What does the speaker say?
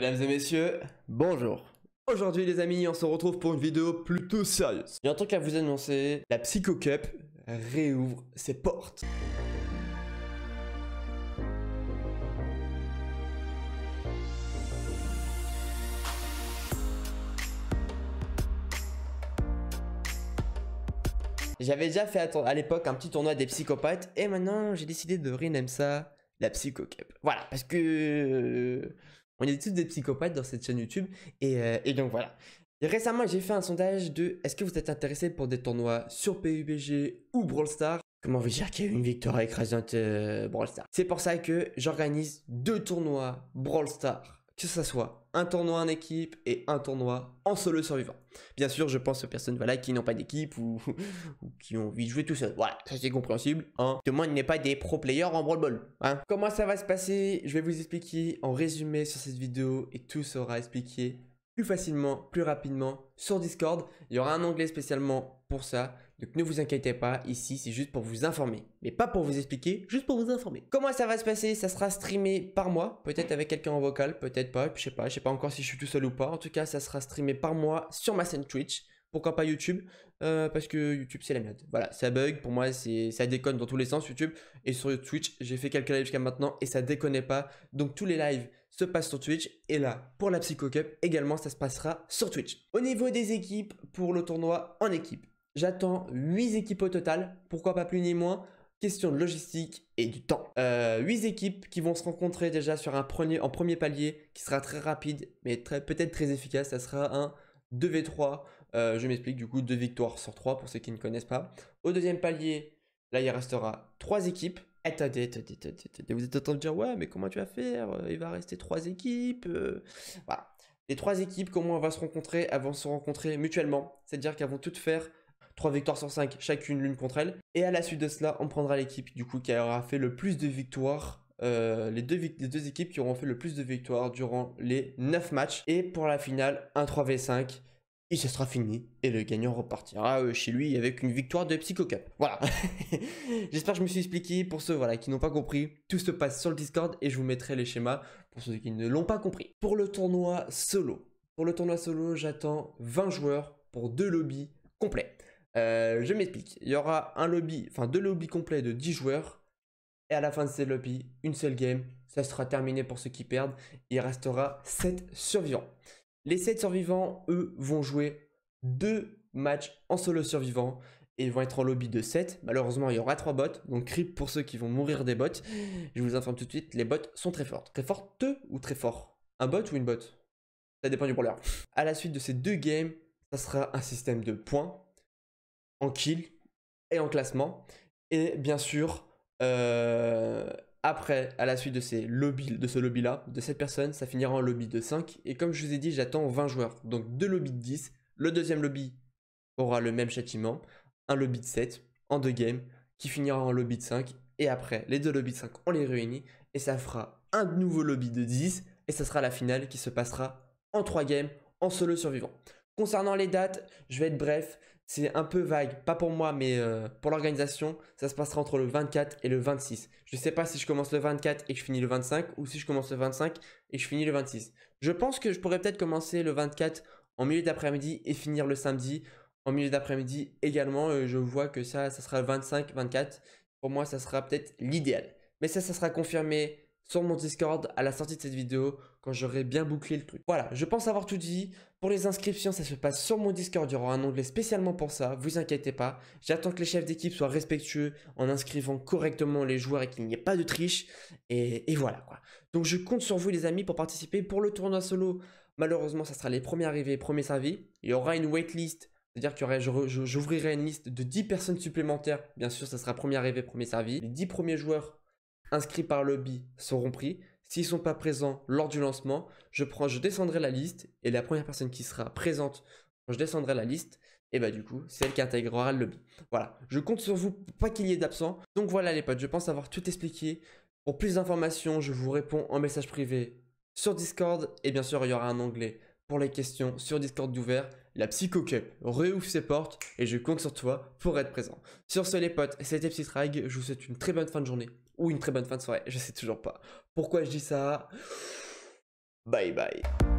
Mesdames et messieurs, bonjour. Aujourd'hui les amis, on se retrouve pour une vidéo plutôt sérieuse. J'ai un truc à vous annoncer, la Psycho Cup réouvre ses portes. J'avais déjà fait à l'époque un petit tournoi des psychopathes et maintenant j'ai décidé de rename ça la Psycho Cup. Voilà, parce que euh, on est tous des psychopathes dans cette chaîne YouTube. Et, euh, donc voilà. récemment, j'ai fait un sondage de est-ce que vous êtes intéressé pour des tournois sur PUBG ou Brawl Stars Comment vous dire qu'il y a eu une victoire écrasante euh, Brawl Stars C'est pour ça que j'organise deux tournois Brawl Stars que ce soit un tournoi en équipe et un tournoi en solo survivant. Bien sûr, je pense aux personnes voilà, qui n'ont pas d'équipe ou, qui ont envie de jouer tout seul. Voilà, ça c'est compréhensible. Hein. moins, il n'est pas des pro players en brawl ball. Hein. Comment ça va se passer Je vais vous expliquer en résumé sur cette vidéo et tout sera expliqué plus facilement, plus rapidement sur Discord. Il y aura un onglet spécialement ça. Donc ne vous inquiétez pas, ici c'est juste pour vous informer. Mais pas pour vous expliquer, juste pour vous informer. Comment ça va se passer Ça sera streamé par moi, peut-être avec quelqu'un en vocal, peut-être pas, je sais pas, je sais pas encore si je suis tout seul ou pas. En tout cas, ça sera streamé par moi sur ma scène Twitch. Pourquoi pas YouTube euh, Parce que YouTube c'est la merde. Voilà, ça bug, pour moi c'est ça déconne dans tous les sens YouTube. Et sur Twitch, j'ai fait quelques lives jusqu'à maintenant et ça déconnait pas. Donc tous les lives se passent sur Twitch. Et là, pour la Psycho Cup également, ça se passera sur Twitch. Au niveau des équipes, pour le tournoi en équipe, J'attends 8 équipes au total, pourquoi pas plus ni moins question de logistique et du temps. Euh, 8 équipes qui vont se rencontrer déjà sur un premier, en premier palier qui sera très rapide mais très, peut-être très efficace. Ça sera un 2v3. Euh, je m'explique du coup, 2 victoires sur 3 pour ceux qui ne connaissent pas. Au deuxième palier, là il restera 3 équipes. Attendez, attendez, attendez, Vous êtes en train de dire ouais mais comment tu vas faire euh, Il va rester 3 équipes. Euh. Voilà. Les 3 équipes, comment elles vont se rencontrer Elles vont se rencontrer mutuellement. C'est-à-dire qu'elles vont toutes faire 3 victoires sur 5 chacune l'une contre elle. Et à la suite de cela, on prendra l'équipe du coup qui aura fait le plus de victoires euh, les, deux, équipes qui auront fait le plus de victoires durant les 9 matchs. Et pour la finale, un 3v5. Et ce sera fini. Et le gagnant repartira euh, chez lui avec une victoire de Psycho Cup. Voilà. J'espère que je me suis expliqué. Pour ceux voilà, qui n'ont pas compris, tout se passe sur le Discord et je vous mettrai les schémas pour ceux qui ne l'ont pas compris. Pour le tournoi solo. Pour le tournoi solo, j'attends 20 joueurs pour deux lobbies complets. Euh, je m'explique. Il y aura un lobby, enfin deux lobbies complets de 10 joueurs. Et à la fin de ces lobbies, une seule game. Ça sera terminé pour ceux qui perdent. Il restera 7 survivants. Les 7 survivants, eux, vont jouer deux matchs en solo survivant. Et ils vont être en lobby de 7. Malheureusement, il y aura 3 bots. Donc, creep pour ceux qui vont mourir des bots. Je vous informe tout de suite, les bots sont très fortes. Très fortes ou très forts Un bot ou une bot Ça dépend du problème À la suite de ces deux games, ça sera un système de points en kill et en classement. Et bien sûr, euh, après, à la suite de, ces de ce lobby-là, de cette personne, ça finira en lobby de 5. Et comme je vous ai dit, j'attends 20 joueurs. Donc deux lobbies de 10. Le deuxième lobby aura le même châtiment. Un lobby de 7 en deux games qui finira en lobby de 5. Et après, les deux lobbies de 5, on les réunit. Et ça fera un nouveau lobby de 10. Et ça sera la finale qui se passera en 3 games en solo survivant. Concernant les dates, je vais être bref. C'est un peu vague, pas pour moi, mais euh, pour l'organisation, ça se passera entre le 24 et le 26. Je ne sais pas si je commence le 24 et que je finis le 25 ou si je commence le 25 et que je finis le 26. Je pense que je pourrais peut-être commencer le 24 en milieu d'après-midi et finir le samedi en milieu d'après-midi également. Euh, je vois que ça, ça sera le 25, 24. Pour moi, ça sera peut-être l'idéal. Mais ça, ça sera confirmé sur mon Discord à la sortie de cette vidéo quand j'aurai bien bouclé le truc. Voilà, je pense avoir tout dit. Pour les inscriptions, ça se passe sur mon Discord, il y aura un onglet spécialement pour ça, vous inquiétez pas. J'attends que les chefs d'équipe soient respectueux en inscrivant correctement les joueurs et qu'il n'y ait pas de triche. Et, voilà quoi. Donc je compte sur vous les amis pour participer pour le tournoi solo. Malheureusement, ça sera les premiers arrivés, premiers servis. Il y aura une waitlist, c'est-à-dire que j'ouvrirai une liste de 10 personnes supplémentaires. Bien sûr, ça sera premier arrivé, premier servi. Les 10 premiers joueurs inscrits par lobby seront pris. S'ils sont pas présents lors du lancement, je prends, je descendrai la liste et la première personne qui sera présente quand je descendrai la liste, et eh bah ben, du coup, c'est elle qui intégrera le lobby. Voilà, je compte sur vous pour pas qu'il y ait d'absents. Donc voilà les potes, je pense avoir tout expliqué. Pour plus d'informations, je vous réponds en message privé sur Discord et bien sûr, il y aura un onglet pour les questions sur Discord d'ouvert. La Psycho Cup réouvre ses portes et je compte sur toi pour être présent. Sur ce les potes, c'était Psytrag, je vous souhaite une très bonne fin de journée ou une très bonne fin de soirée, je sais toujours pas. Pourquoi je dis ça Bye bye.